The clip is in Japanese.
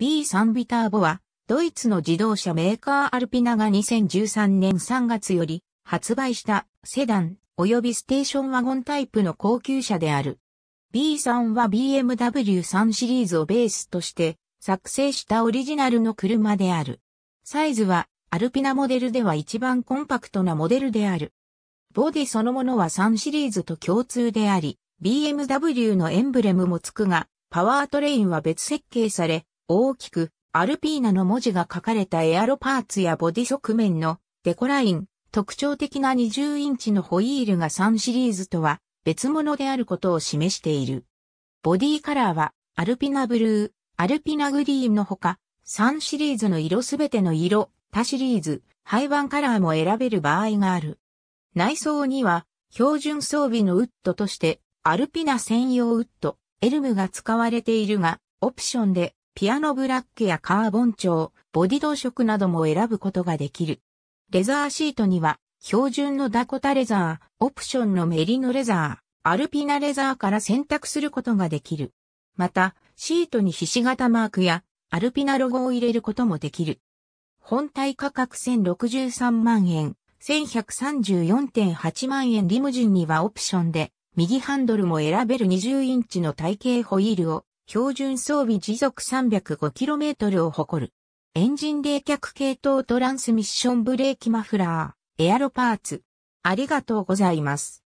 B3 ビターボは、ドイツの自動車メーカーアルピナが2013年3月より発売したセダン及びステーションワゴンタイプの高級車である。B3 は BMW3 シリーズをベースとして作成したオリジナルの車である。サイズはアルピナモデルでは一番コンパクトなモデルである。ボディそのものは3シリーズと共通であり、BMW のエンブレムもつくが、パワートレインは別設計され、大きくアルピーナの文字が書かれたエアロパーツやボディ側面のデコライン、特徴的な20インチのホイールが3シリーズとは別物であることを示している。ボディカラーはアルピナブルー、アルピナグリーンのほか、3シリーズの色すべての色、他シリーズ、廃盤カラーも選べる場合がある。内装には標準装備のウッドとしてアルピナ専用ウッド、エルムが使われているが、オプションでピアノブラックやカーボン調、ボディ同色なども選ぶことができる。レザーシートには、標準のダコタレザー、オプションのメリノレザー、アルピナレザーから選択することができる。また、シートにひし形マークやアルピナロゴを入れることもできる。本体価格1063万円、1134.8万円リムジンにはオプションで、右ハンドルも選べる20インチの体型ホイールを標準装備時速 305km を誇る。エンジン冷却系統トランスミッションブレーキマフラー、エアロパーツ。ありがとうございます。